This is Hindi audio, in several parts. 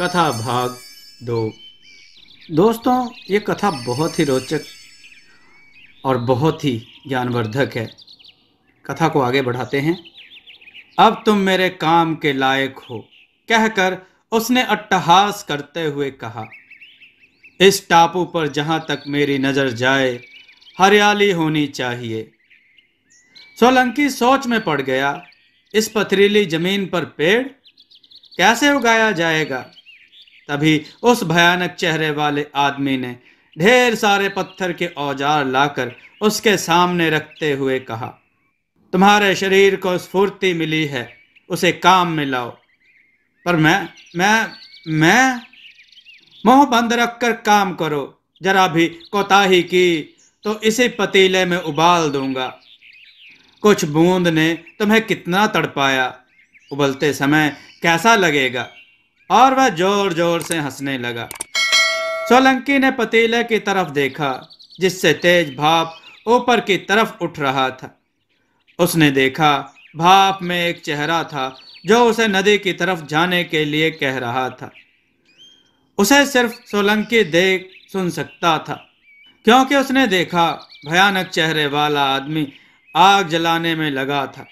कथा भाग दो दोस्तों ये कथा बहुत ही रोचक और बहुत ही ज्ञानवर्धक है कथा को आगे बढ़ाते हैं अब तुम मेरे काम के लायक हो कहकर उसने अट्टहास करते हुए कहा इस टापू पर जहाँ तक मेरी नज़र जाए हरियाली होनी चाहिए सोलंकी सोच में पड़ गया इस पथरीली जमीन पर पेड़ कैसे उगाया जाएगा तभी उस भयानक चेहरे वाले आदमी ने ढेर सारे पत्थर के औजार लाकर उसके सामने रखते हुए कहा तुम्हारे शरीर को स्फूर्ति मिली है उसे काम में लाओ पर मैं मैं मैं मोह बंद रख कर काम करो जरा भी कोताही की तो इसे पतीले में उबाल दूंगा कुछ बूंद ने तुम्हें कितना तड़पाया उबलते समय कैसा लगेगा और वह जोर जोर से हंसने लगा सोलंकी ने पतीले की तरफ देखा जिससे तेज भाप ऊपर की तरफ उठ रहा था उसने देखा भाप में एक चेहरा था जो उसे नदी की तरफ जाने के लिए कह रहा था उसे सिर्फ सोलंकी देख सुन सकता था क्योंकि उसने देखा भयानक चेहरे वाला आदमी आग जलाने में लगा था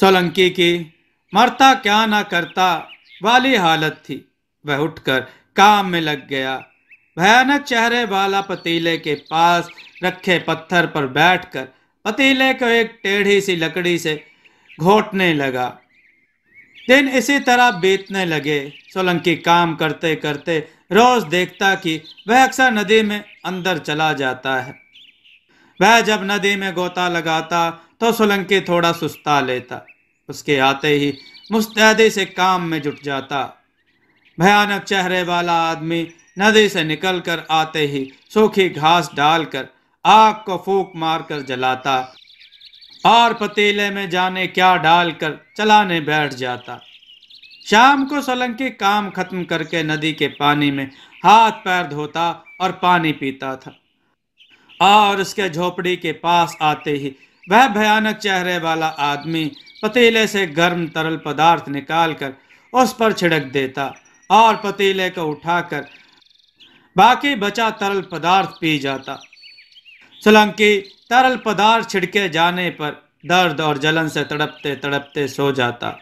सोलंकी की मरता क्या ना करता वाली हालत थी वह उठकर काम में लग गया भयानक चेहरे वाला पतीले के पास रखे पत्थर पर बैठकर पतीले को एक टेढ़ी सी लकड़ी से घोटने लगा दिन इसी तरह बीतने लगे सोलंकी काम करते करते रोज देखता कि वह अक्सर नदी में अंदर चला जाता है वह जब नदी में गोता लगाता तो सोलंकी थोड़ा सुस्ता लेता उसके आते ही मुस्तैदी से काम में जुट जाता भयानक चेहरे वाला आदमी नदी से निकलकर आते ही सूखी घास डालकर आग को फूक मारकर जलाता और पतीले में जाने क्या डालकर चलाने बैठ जाता शाम को सोलंकी काम खत्म करके नदी के पानी में हाथ पैर धोता और पानी पीता था और उसके झोपड़ी के पास आते ही वह भयानक चेहरे वाला आदमी पतीले से गर्म तरल पदार्थ निकालकर उस पर छिड़क देता और पतीले को उठाकर बाकी बचा तरल पदार्थ पी जाता सोलंकी तरल पदार्थ छिड़के जाने पर दर्द और जलन से तड़पते तड़पते सो जाता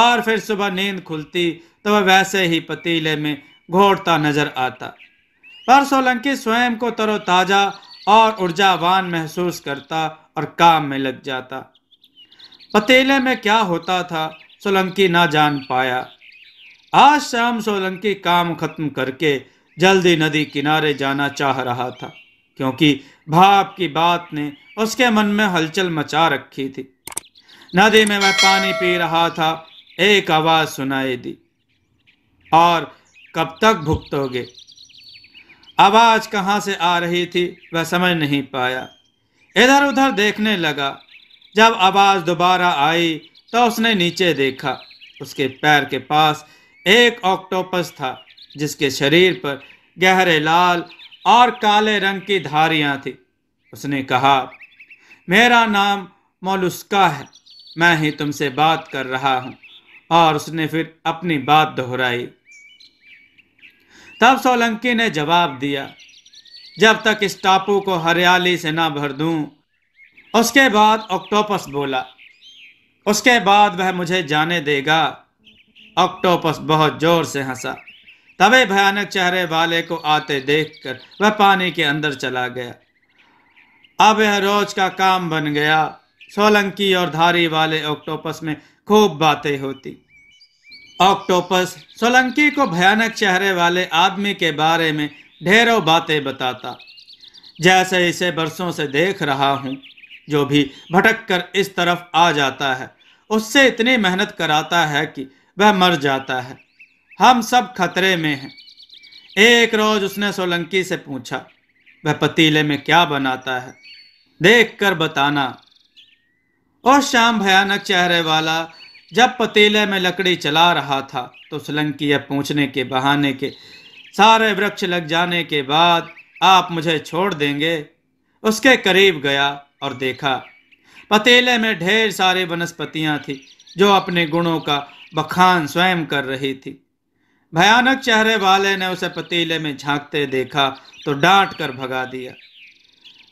और फिर सुबह नींद खुलती तो वह वैसे ही पतीले में घोड़ता नजर आता पर सोलंकी स्वयं को तरोताजा और ऊर्जावान महसूस करता और काम में लग जाता पतीले में क्या होता था सोलंकी ना जान पाया आज शाम सोलंकी काम खत्म करके जल्दी नदी किनारे जाना चाह रहा था क्योंकि भाप की बात ने उसके मन में हलचल मचा रखी थी नदी में वह पानी पी रहा था एक आवाज सुनाई दी और कब तक भुगतोगे आवाज कहाँ से आ रही थी वह समझ नहीं पाया इधर उधर देखने लगा जब आवाज दोबारा आई तो उसने नीचे देखा उसके पैर के पास एक ऑक्टोपस था जिसके शरीर पर गहरे लाल और काले रंग की धारियां थी उसने कहा मेरा नाम मोलुस्का है मैं ही तुमसे बात कर रहा हूं और उसने फिर अपनी बात दोहराई तब सोलंकी ने जवाब दिया जब तक इस टापू को हरियाली से ना भर दूं उसके बाद ऑक्टोपस बोला उसके बाद वह मुझे जाने देगा ऑक्टोपस बहुत जोर से हंसा तवे भयानक चेहरे वाले को आते देखकर वह पानी के अंदर चला गया अब यह रोज का काम बन गया सोलंकी और धारी वाले ऑक्टोपस में खूब बातें होती ऑक्टोपस सोलंकी को भयानक चेहरे वाले आदमी के बारे में ढेरों बातें बताता जैसे इसे बरसों से देख रहा हूँ जो भी भटक कर इस तरफ आ जाता है उससे इतनी मेहनत कराता है कि वह मर जाता है हम सब खतरे में हैं एक रोज उसने सोलंकी से पूछा वह पतीले में क्या बनाता है देख कर बताना और शाम भयानक चेहरे वाला जब पतीले में लकड़ी चला रहा था तो सोलंकी यह पूछने के बहाने के सारे वृक्ष लग जाने के बाद आप मुझे छोड़ देंगे उसके करीब गया और देखा पतीले में ढेर सारे वनस्पतियां थी जो अपने गुणों का बखान स्वयं कर रही थी भयानक चेहरे वाले ने उसे पतीले में झांकते देखा तो डांट कर भगा दिया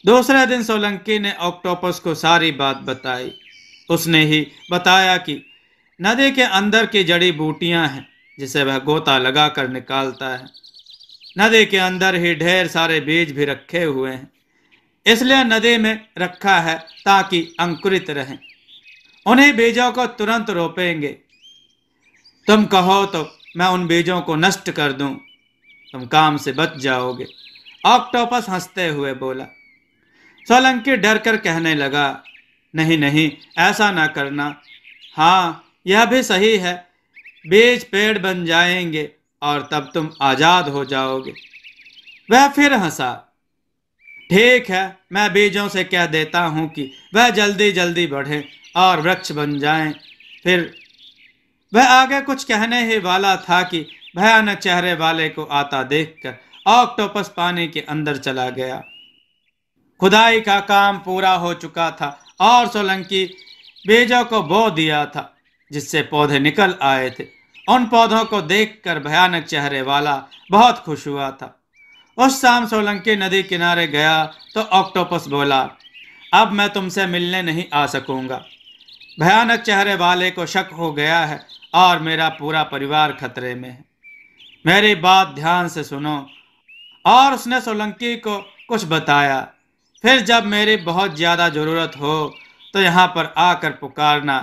दूसरे दिन सोलंकी ने ऑक्टोपस को सारी बात बताई उसने ही बताया कि नदी के अंदर की जड़ी बूटियां हैं जिसे वह गोता लगाकर निकालता है नदी के अंदर ही ढेर सारे बीज भी रखे हुए हैं इसलिए नदी में रखा है ताकि अंकुरित रहें उन्हीं बीजों को तुरंत रोपेंगे तुम कहो तो मैं उन बीजों को नष्ट कर दूं तुम काम से बच जाओगे ऑक्टोपस हंसते हुए बोला सोलंकी डर कर कहने लगा नहीं नहीं ऐसा ना करना हाँ यह भी सही है बीज पेड़ बन जाएंगे और तब तुम आज़ाद हो जाओगे वह फिर हंसा ठीक है मैं बीजों से कह देता हूँ कि वह जल्दी जल्दी बढ़े और वृक्ष बन जाएं। फिर वह आगे कुछ कहने ही वाला था कि भयानक चेहरे वाले को आता देखकर ऑक्टोपस पानी के अंदर चला गया खुदाई का काम पूरा हो चुका था और सोलंकी बीजों को बो दिया था जिससे पौधे निकल आए थे उन पौधों को देखकर भयानक चेहरे वाला बहुत खुश हुआ था उस शाम सोलंकी नदी किनारे गया तो ऑक्टोपस बोला अब मैं तुमसे मिलने नहीं आ सकूंगा भयानक चेहरे वाले को शक हो गया है और मेरा पूरा परिवार खतरे में है मेरी बात ध्यान से सुनो और उसने सोलंकी को कुछ बताया फिर जब मेरी बहुत ज़्यादा ज़रूरत हो तो यहाँ पर आकर पुकारना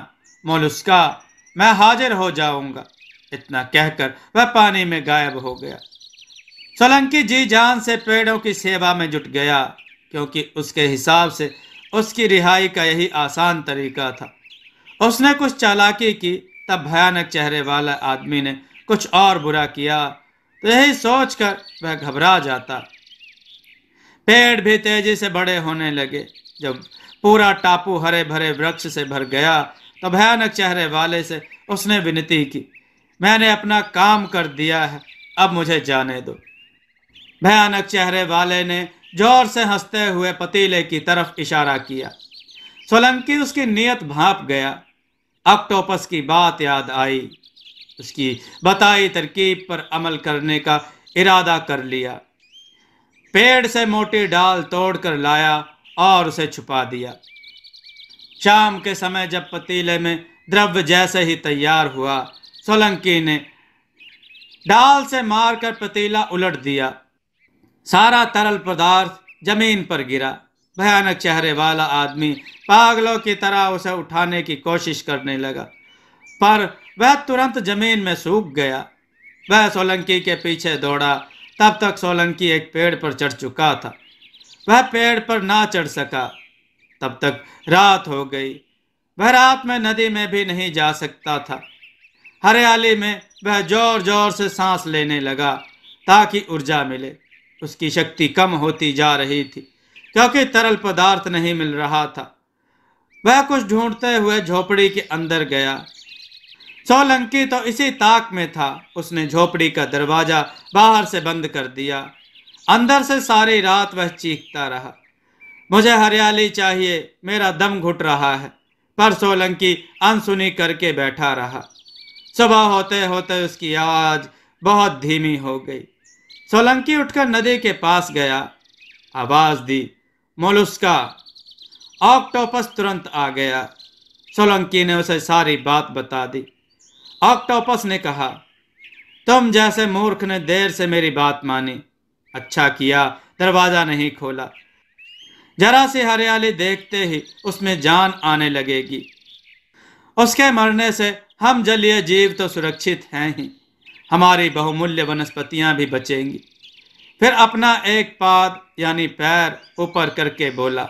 मोलुस्का मैं हाजिर हो जाऊँगा इतना कहकर वह पानी में गायब हो गया सोलंकी जी जान से पेड़ों की सेवा में जुट गया क्योंकि उसके हिसाब से उसकी रिहाई का यही आसान तरीका था उसने कुछ चालाकी की तब भयानक चेहरे वाला आदमी ने कुछ और बुरा किया तो यही सोच कर वह घबरा जाता पेड़ भी तेजी से बड़े होने लगे जब पूरा टापू हरे भरे वृक्ष से भर गया तो भयानक चेहरे वाले से उसने विनती की मैंने अपना काम कर दिया है अब मुझे जाने दो भयानक चेहरे वाले ने जोर से हंसते हुए पतीले की तरफ इशारा किया सोलंकी उसकी नीयत भाप गया ऑक्टोपस की बात याद आई उसकी बताई तरकीब पर अमल करने का इरादा कर लिया पेड़ से मोटी डाल तोड़ लाया और उसे छुपा दिया शाम के समय जब पतीले में द्रव्य जैसे ही तैयार हुआ सोलंकी ने डाल से मारकर पतीला उलट दिया सारा तरल पदार्थ जमीन पर गिरा भयानक चेहरे वाला आदमी पागलों की तरह उसे उठाने की कोशिश करने लगा पर वह तुरंत जमीन में सूख गया वह सोलंकी के पीछे दौड़ा तब तक सोलंकी एक पेड़ पर चढ़ चुका था वह पेड़ पर ना चढ़ सका तब तक रात हो गई वह रात में नदी में भी नहीं जा सकता था हरियाली में वह जोर जोर से सांस लेने लगा ताकि ऊर्जा मिले उसकी शक्ति कम होती जा रही थी क्योंकि तरल पदार्थ नहीं मिल रहा था वह कुछ ढूंढते हुए झोपड़ी के अंदर गया सोलंकी तो इसी ताक में था उसने झोपड़ी का दरवाजा बाहर से बंद कर दिया अंदर से सारी रात वह चीखता रहा मुझे हरियाली चाहिए मेरा दम घुट रहा है पर सोलंकी अनसुनी करके बैठा रहा सुबह होते होते उसकी आवाज़ बहुत धीमी हो गई सोलंकी उठकर नदी के पास गया आवाज दी मोलुस्का ऑक्टोपस तुरंत आ गया सोलंकी ने उसे सारी बात बता दी ऑक्टोपस ने कहा तुम जैसे मूर्ख ने देर से मेरी बात मानी अच्छा किया दरवाज़ा नहीं खोला जरा सी हरियाली देखते ही उसमें जान आने लगेगी उसके मरने से हम जलीय जीव तो सुरक्षित हैं ही हमारी बहुमूल्य वनस्पतियाँ भी बचेंगी फिर अपना एक पाद यानी पैर ऊपर करके बोला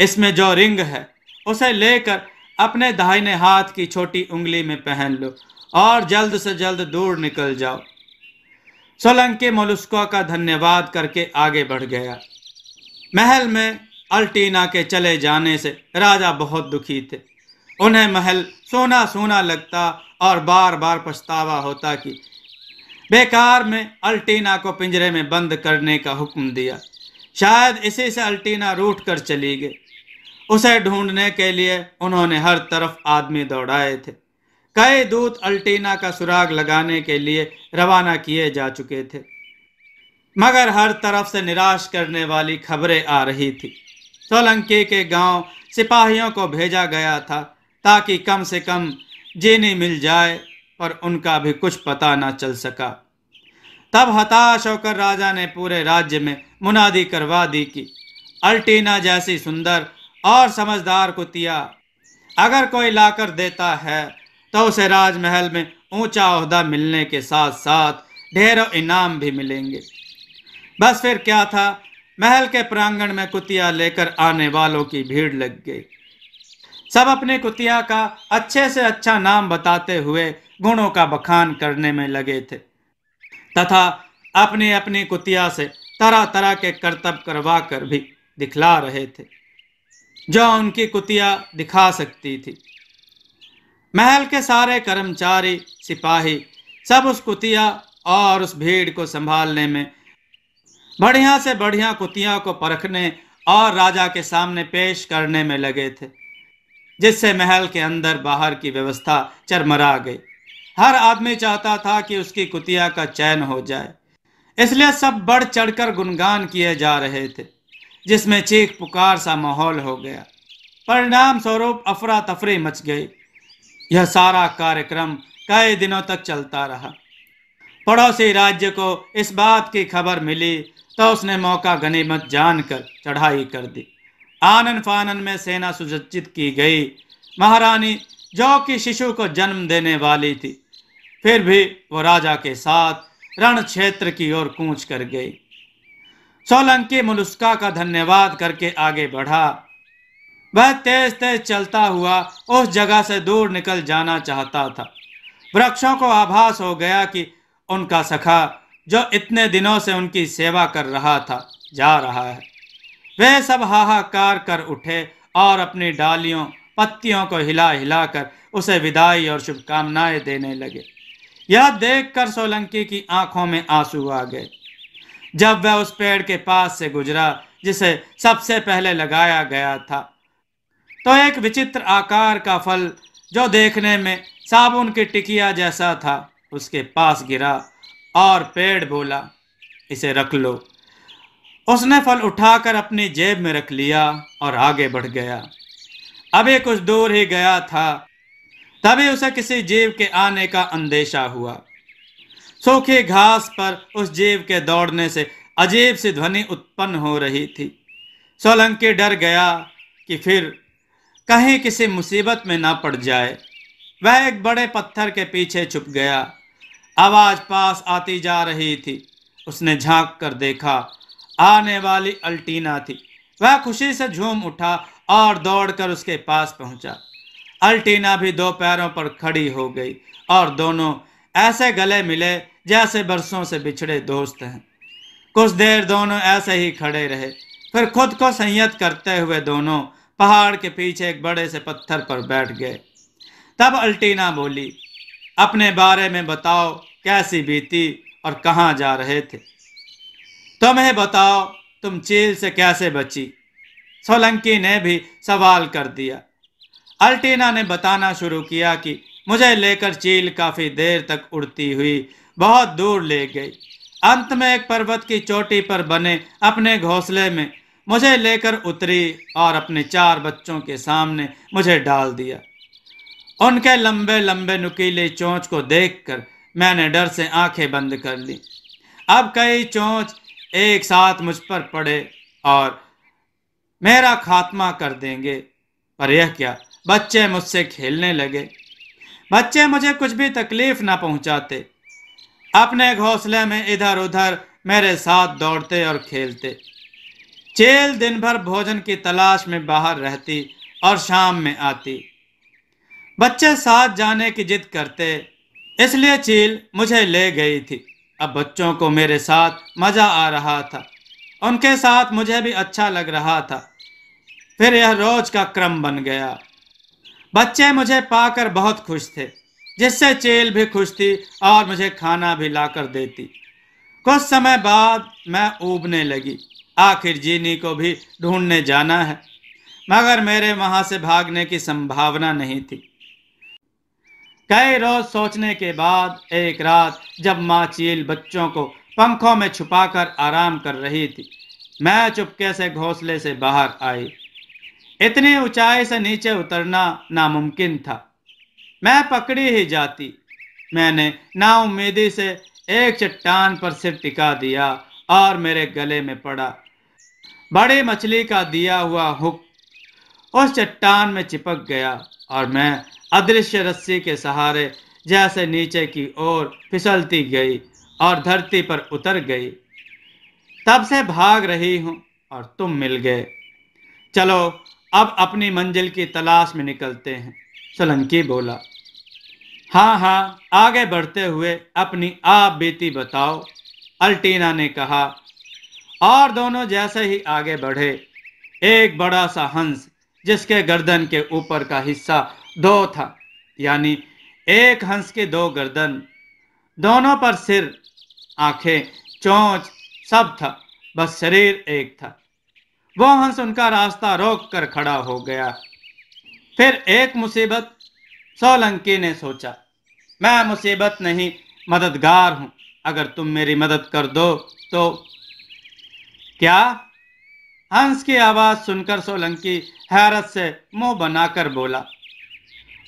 इसमें जो रिंग है उसे लेकर अपने दाहिने हाथ की छोटी उंगली में पहन लो और जल्द से जल्द दूर निकल जाओ सोलंकी मोलुस्कों का धन्यवाद करके आगे बढ़ गया महल में अल्टीना के चले जाने से राजा बहुत दुखी थे उन्हें महल सोना सोना लगता और बार बार पछतावा होता कि बेकार में अल्टीना को पिंजरे में बंद करने का हुक्म दिया शायद इसी से अल्टीना रूट कर चली गई उसे ढूंढने के लिए उन्होंने हर तरफ आदमी दौड़ाए थे कई दूत अल्टीना का सुराग लगाने के लिए रवाना किए जा चुके थे मगर हर तरफ से निराश करने वाली खबरें आ रही थी सोलंकी के गांव सिपाहियों को भेजा गया था ताकि कम से कम जीनी मिल जाए पर उनका भी कुछ पता न चल सका तब हताश होकर राजा ने पूरे राज्य में मुनादी करवा दी कि अल्टीना जैसी सुंदर और समझदार कुतिया अगर कोई लाकर देता है तो उसे राजमहल में ऊंचा ओहदा मिलने के साथ साथ ढेरों इनाम भी मिलेंगे बस फिर क्या था महल के प्रांगण में कुतिया लेकर आने वालों की भीड़ लग गई सब अपने कुतिया का अच्छे से अच्छा नाम बताते हुए गुणों का बखान करने में लगे थे तथा अपने अपने कुतिया से तरह तरह के करतब करवा कर भी दिखला रहे थे जो उनकी कुतिया दिखा सकती थी महल के सारे कर्मचारी सिपाही सब उस कुतिया और उस भीड़ को संभालने में बढ़िया से बढ़िया कुतिया को परखने और राजा के सामने पेश करने में लगे थे जिससे महल के अंदर बाहर की व्यवस्था चरमरा गई हर आदमी चाहता था कि उसकी कुतिया का चयन हो जाए इसलिए सब बढ़ चढ़कर गुणगान किए जा रहे थे जिसमें चीख पुकार सा माहौल हो गया परिणाम स्वरूप अफरा तफरी मच गई यह सारा कार्यक्रम कई दिनों तक चलता रहा पड़ोसी राज्य को इस बात की खबर मिली तो उसने मौका गनीमत जानकर चढ़ाई कर दी आनन फानन में सेना सुजज्जित की गई महारानी जो कि शिशु को जन्म देने वाली थी फिर भी वो राजा के साथ रण क्षेत्र की ओर कूच कर गई सोलंकी मनुष्का का धन्यवाद करके आगे बढ़ा वह तेज तेज चलता हुआ उस जगह से दूर निकल जाना चाहता था वृक्षों को आभास हो गया कि उनका सखा जो इतने दिनों से उनकी सेवा कर रहा था जा रहा है वे सब हाहाकार कर उठे और अपनी डालियों पत्तियों को हिला हिला कर उसे विदाई और शुभकामनाएं देने लगे यह देखकर सोलंकी की आंखों में आंसू आ गए जब वह उस पेड़ के पास से गुजरा जिसे सबसे पहले लगाया गया था तो एक विचित्र आकार का फल जो देखने में साबुन की टिकिया जैसा था उसके पास गिरा और पेड़ बोला इसे रख लो उसने फल उठाकर अपनी जेब में रख लिया और आगे बढ़ गया अभी कुछ दूर ही गया था तभी उसे किसी जीव के आने का अंदेशा हुआ सूखी घास पर उस जीव के दौड़ने से अजीब सी ध्वनि उत्पन्न हो रही थी सोलंकी डर गया कि फिर कहीं किसी मुसीबत में ना पड़ जाए वह एक बड़े पत्थर के पीछे छुप गया आवाज़ पास आती जा रही थी उसने झांक कर देखा आने वाली अल्टीना थी वह खुशी से झूम उठा और दौड़कर उसके पास पहुंचा अल्टीना भी दो पैरों पर खड़ी हो गई और दोनों ऐसे गले मिले जैसे बरसों से बिछड़े दोस्त हैं कुछ देर दोनों ऐसे ही खड़े रहे फिर खुद को संयत करते हुए दोनों पहाड़ के पीछे एक बड़े से पत्थर पर बैठ गए तब अल्टीना बोली अपने बारे में बताओ कैसी बीती और कहाँ जा रहे थे तुम्हें बताओ तुम चील से कैसे बची सोलंकी ने भी सवाल कर दिया अल्टीना ने बताना शुरू किया कि मुझे लेकर चील काफ़ी देर तक उड़ती हुई बहुत दूर ले गई अंत में एक पर्वत की चोटी पर बने अपने घोंसले में मुझे लेकर उतरी और अपने चार बच्चों के सामने मुझे डाल दिया उनके लंबे लंबे नुकीले चोंच को देखकर मैंने डर से आंखें बंद कर ली अब कई चोंच एक साथ मुझ पर पड़े और मेरा खात्मा कर देंगे पर यह क्या बच्चे मुझसे खेलने लगे बच्चे मुझे कुछ भी तकलीफ ना पहुंचाते अपने घोंसले में इधर उधर मेरे साथ दौड़ते और खेलते चेल दिन भर भोजन की तलाश में बाहर रहती और शाम में आती बच्चे साथ जाने की जिद करते इसलिए चील मुझे ले गई थी अब बच्चों को मेरे साथ मज़ा आ रहा था उनके साथ मुझे भी अच्छा लग रहा था फिर यह रोज का क्रम बन गया बच्चे मुझे पाकर बहुत खुश थे जिससे चेल भी खुश थी और मुझे खाना भी लाकर देती कुछ समय बाद मैं ऊबने लगी आखिर जीनी को भी ढूंढने जाना है मगर मेरे वहाँ से भागने की संभावना नहीं थी कई रोज सोचने के बाद एक रात जब माँ चील बच्चों को पंखों में छुपाकर आराम कर रही थी मैं चुपके से घोंसले से बाहर आई इतने ऊंचाई से नीचे उतरना नामुमकिन था मैं पकड़ी ही जाती मैंने नाउमीदी से एक चट्टान पर सिर टिका दिया और मेरे गले में पड़ा बड़े मछली का दिया हुआ हुक उस चट्टान में चिपक गया और मैं अदृश्य रस्सी के सहारे जैसे नीचे की ओर फिसलती गई और धरती पर उतर गई तब से भाग रही हूँ और तुम मिल गए चलो अब अपनी मंजिल की तलाश में निकलते हैं सोलंकी बोला हाँ हाँ आगे बढ़ते हुए अपनी आप बीती बताओ अल्टीना ने कहा और दोनों जैसे ही आगे बढ़े एक बड़ा सा हंस जिसके गर्दन के ऊपर का हिस्सा दो था यानी एक हंस के दो गर्दन दोनों पर सिर आंखें चोंच सब था बस शरीर एक था वो हंस उनका रास्ता रोक कर खड़ा हो गया फिर एक मुसीबत सोलंकी ने सोचा मैं मुसीबत नहीं मददगार हूं अगर तुम मेरी मदद कर दो तो क्या हंस की आवाज़ सुनकर सोलंकी हैरत से मुंह बनाकर बोला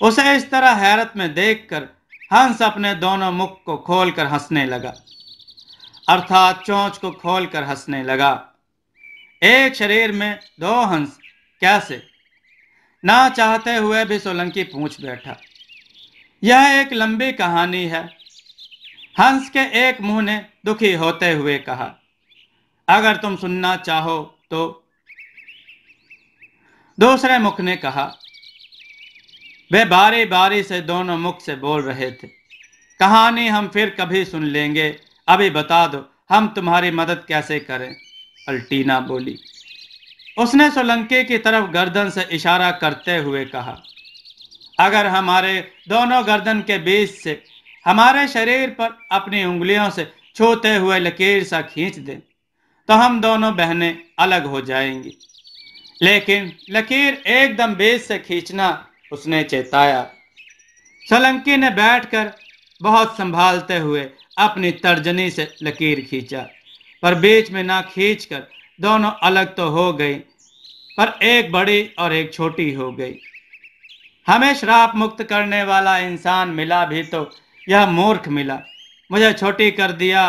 उसे इस तरह हैरत में देखकर हंस अपने दोनों मुख को खोलकर हंसने लगा अर्थात चोंच को खोलकर हंसने लगा एक शरीर में दो हंस कैसे ना चाहते हुए भी सोलंकी पूछ बैठा यह एक लंबी कहानी है हंस के एक मुंह ने दुखी होते हुए कहा अगर तुम सुनना चाहो तो दूसरे मुख ने कहा वे बारी बारी से दोनों मुख से बोल रहे थे कहानी हम फिर कभी सुन लेंगे अभी बता दो हम तुम्हारी मदद कैसे करें अल्टीना बोली उसने सोलंके की तरफ गर्दन से इशारा करते हुए कहा अगर हमारे दोनों गर्दन के बीच से हमारे शरीर पर अपनी उंगलियों से छूते हुए लकीर सा खींच दें तो हम दोनों बहनें अलग हो जाएंगी लेकिन लकीर एकदम बीच से खींचना उसने चेताया सोलंकी ने बैठकर बहुत संभालते हुए अपनी तर्जनी से लकीर खींचा पर बीच में ना खींच कर दोनों अलग तो हो गई पर एक बड़ी और एक छोटी हो गई हमें श्राप मुक्त करने वाला इंसान मिला भी तो यह मूर्ख मिला मुझे छोटी कर दिया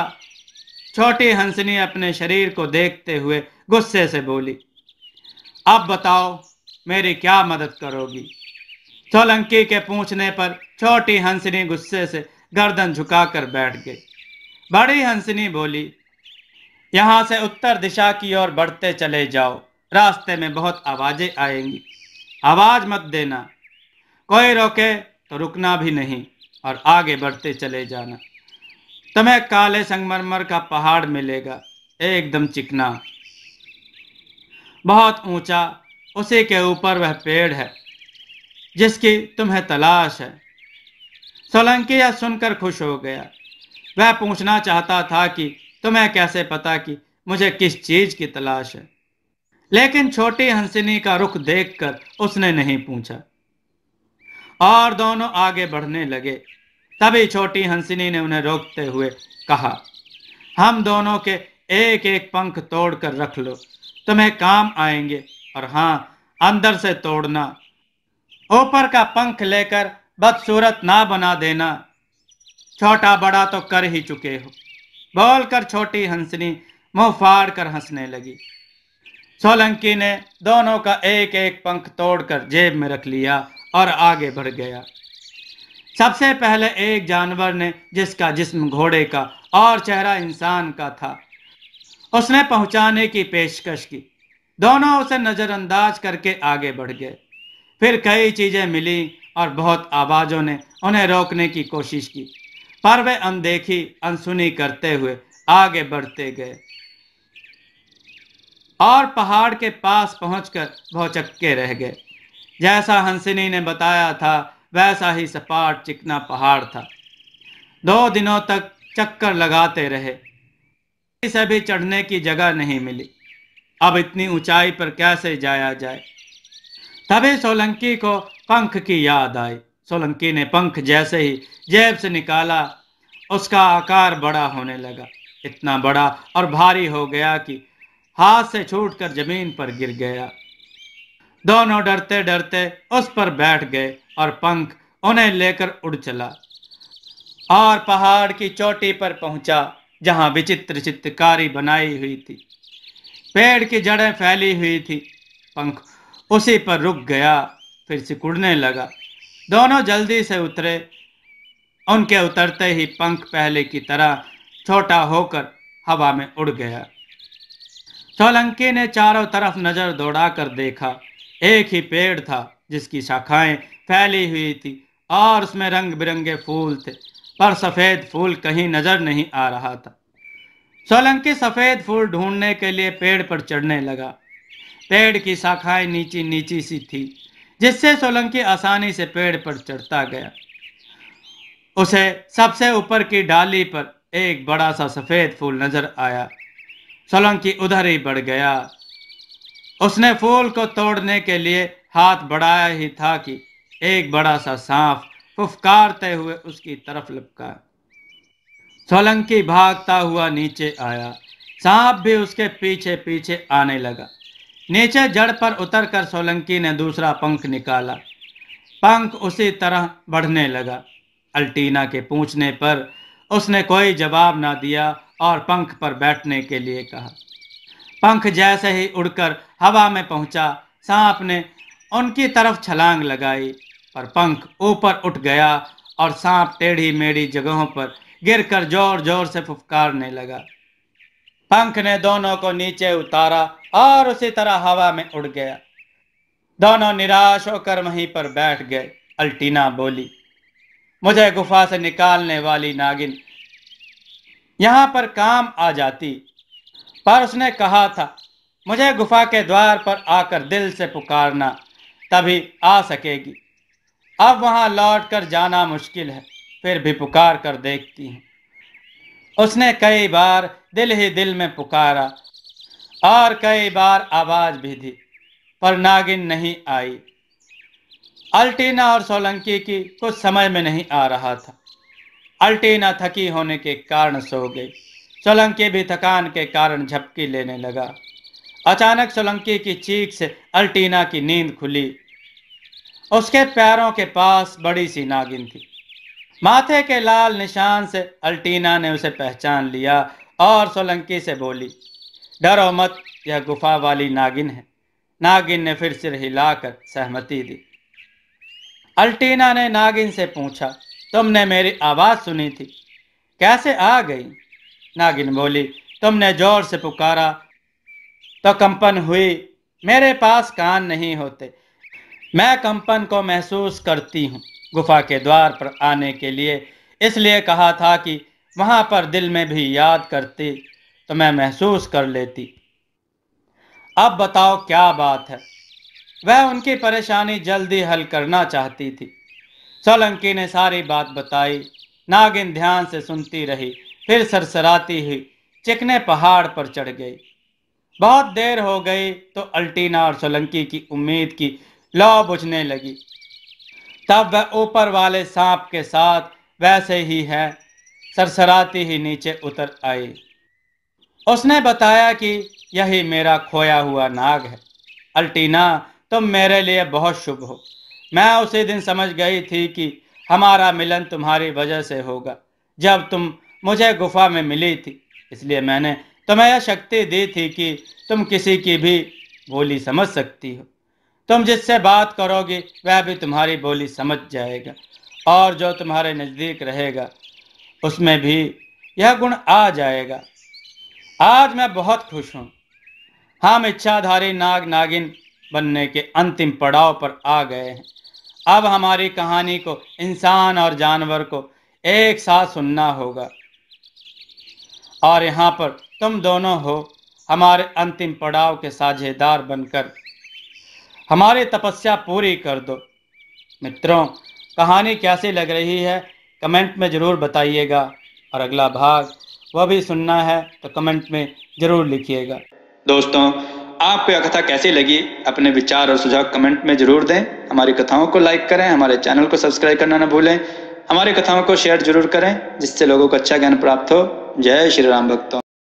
छोटी हंसनी अपने शरीर को देखते हुए गुस्से से बोली अब बताओ मेरी क्या मदद करोगी सोलंकी के पूछने पर छोटी हंसनी गुस्से से गर्दन झुकाकर बैठ गई बड़ी हंसनी बोली यहाँ से उत्तर दिशा की ओर बढ़ते चले जाओ रास्ते में बहुत आवाज़ें आएंगी आवाज़ मत देना कोई रोके तो रुकना भी नहीं और आगे बढ़ते चले जाना तुम्हें काले संगमरमर का पहाड़ मिलेगा एकदम चिकना बहुत ऊंचा उसी के ऊपर वह पेड़ है जिसकी तुम्हें तलाश है सोलंकी यह सुनकर खुश हो गया वह पूछना चाहता था कि तुम्हें तो कैसे पता कि मुझे किस चीज की तलाश है लेकिन छोटी हंसिनी का रुख देखकर उसने नहीं पूछा और दोनों आगे बढ़ने लगे तभी छोटी हंसिनी ने उन्हें रोकते हुए कहा हम दोनों के एक एक पंख तोड़कर रख लो तुम्हें काम आएंगे और हाँ अंदर से तोड़ना ऊपर का पंख लेकर बदसूरत ना बना देना छोटा बड़ा तो कर ही चुके हो बोल कर छोटी हंसनी मुंह फाड़ कर हंसने लगी सोलंकी ने दोनों का एक एक पंख तोड़कर जेब में रख लिया और आगे बढ़ गया सबसे पहले एक जानवर ने जिसका जिस्म घोड़े का और चेहरा इंसान का था उसने पहुंचाने की पेशकश की दोनों उसे नज़रअंदाज करके आगे बढ़ गए फिर कई चीज़ें मिली और बहुत आवाज़ों ने उन्हें रोकने की कोशिश की पर वे अनदेखी अनसुनी करते हुए आगे बढ़ते गए और पहाड़ के पास पहुंचकर भौचक्के रह गए जैसा हंसिनी ने बताया था वैसा ही सपाट चिकना पहाड़ था दो दिनों तक चक्कर लगाते रहे इसे भी चढ़ने की जगह नहीं मिली अब इतनी ऊंचाई पर कैसे जाया जाए तभी सोलंकी को पंख की याद आई सोलंकी ने पंख जैसे ही जेब से निकाला उसका आकार बड़ा होने लगा इतना बड़ा और भारी हो गया कि हाथ से छूटकर जमीन पर गिर गया दोनों डरते डरते उस पर बैठ गए और पंख उन्हें लेकर उड़ चला और पहाड़ की चोटी पर पहुंचा जहां विचित्र चित्रकारी बनाई हुई थी पेड़ की जड़ें फैली हुई थी पंख उसी पर रुक गया फिर सिकुड़ने लगा दोनों जल्दी से उतरे उनके उतरते ही पंख पहले की तरह छोटा होकर हवा में उड़ गया सोलंकी ने चारों तरफ नज़र दौड़ा कर देखा एक ही पेड़ था जिसकी शाखाएं फैली हुई थी और उसमें रंग बिरंगे फूल थे पर सफ़ेद फूल कहीं नज़र नहीं आ रहा था सोलंकी सफ़ेद फूल ढूंढने के लिए पेड़ पर चढ़ने लगा पेड़ की शाखाएं नीची नीची सी थी जिससे सोलंकी आसानी से पेड़ पर चढ़ता गया उसे सबसे ऊपर की डाली पर एक बड़ा सा सफ़ेद फूल नज़र आया सोलंकी उधर ही बढ़ गया उसने फूल को तोड़ने के लिए हाथ बढ़ाया ही था कि एक बड़ा सा सांप फुफकारते हुए उसकी तरफ लपका सोलंकी भागता हुआ नीचे आया सांप भी उसके पीछे पीछे आने लगा नीचे जड़ पर उतरकर सोलंकी ने दूसरा पंख निकाला पंख उसी तरह बढ़ने लगा अल्टीना के पूछने पर उसने कोई जवाब ना दिया और पंख पर बैठने के लिए कहा पंख जैसे ही उड़कर हवा में पहुंचा सांप ने उनकी तरफ छलांग लगाई पर पंख ऊपर उठ गया और सांप टेढ़ी मेढ़ी जगहों पर गिरकर जोर जोर से फुफकारने लगा पंख ने दोनों को नीचे उतारा और उसी तरह हवा में उड़ गया दोनों निराश होकर वहीं पर बैठ गए अल्टीना बोली मुझे गुफा से निकालने वाली नागिन यहां पर काम आ जाती पर उसने कहा था मुझे गुफा के द्वार पर आकर दिल से पुकारना तभी आ सकेगी अब वहां लौट कर जाना मुश्किल है फिर भी पुकार कर देखती हूँ उसने कई बार दिल ही दिल में पुकारा और कई बार आवाज भी दी पर नागिन नहीं आई अल्टीना और सोलंकी की कुछ समय में नहीं आ रहा था अल्टीना थकी होने के कारण सो गई सोलंकी भी थकान के कारण झपकी लेने लगा अचानक सोलंकी की चीख से अल्टीना की नींद खुली उसके पैरों के पास बड़ी सी नागिन थी माथे के लाल निशान से अल्टीना ने उसे पहचान लिया और सोलंकी से बोली डरो मत यह गुफा वाली नागिन है नागिन ने फिर सिर हिलाकर सहमति दी अल्टीना ने नागिन से पूछा तुमने मेरी आवाज़ सुनी थी कैसे आ गई नागिन बोली तुमने जोर से पुकारा तो कंपन हुई मेरे पास कान नहीं होते मैं कंपन को महसूस करती हूँ गुफा के द्वार पर आने के लिए इसलिए कहा था कि वहाँ पर दिल में भी याद करती तो मैं महसूस कर लेती अब बताओ क्या बात है वह उनकी परेशानी जल्दी हल करना चाहती थी सोलंकी ने सारी बात बताई नागिन ध्यान से सुनती रही फिर सरसराती हुई चिकने पहाड़ पर चढ़ गई बहुत देर हो गई तो अल्टीना और सोलंकी की उम्मीद की लौ बुझने लगी तब वह ऊपर वाले सांप के साथ वैसे ही है सरसराती ही नीचे उतर आई उसने बताया कि यही मेरा खोया हुआ नाग है अल्टीना तुम मेरे लिए बहुत शुभ हो मैं उसी दिन समझ गई थी कि हमारा मिलन तुम्हारी वजह से होगा जब तुम मुझे गुफा में मिली थी इसलिए मैंने तुम्हें यह शक्ति दी थी कि तुम किसी की भी बोली समझ सकती हो तुम जिससे बात करोगी वह भी तुम्हारी बोली समझ जाएगा और जो तुम्हारे नज़दीक रहेगा उसमें भी यह गुण आ जाएगा आज मैं बहुत खुश हूं हम इच्छाधारी नाग नागिन बनने के अंतिम पड़ाव पर आ गए हैं अब हमारी कहानी को इंसान और जानवर को एक साथ सुनना होगा और यहाँ पर तुम दोनों हो हमारे अंतिम पड़ाव के साझेदार बनकर हमारी तपस्या पूरी कर दो मित्रों कहानी कैसी लग रही है कमेंट में ज़रूर बताइएगा और अगला भाग वह भी सुनना है तो कमेंट में जरूर लिखिएगा दोस्तों आपको यह कथा कैसी लगी अपने विचार और सुझाव कमेंट में जरूर दें हमारी कथाओं को लाइक करें हमारे चैनल को सब्सक्राइब करना ना भूलें हमारी कथाओं को शेयर जरूर करें जिससे लोगों को अच्छा ज्ञान प्राप्त हो जय श्री राम भक्तों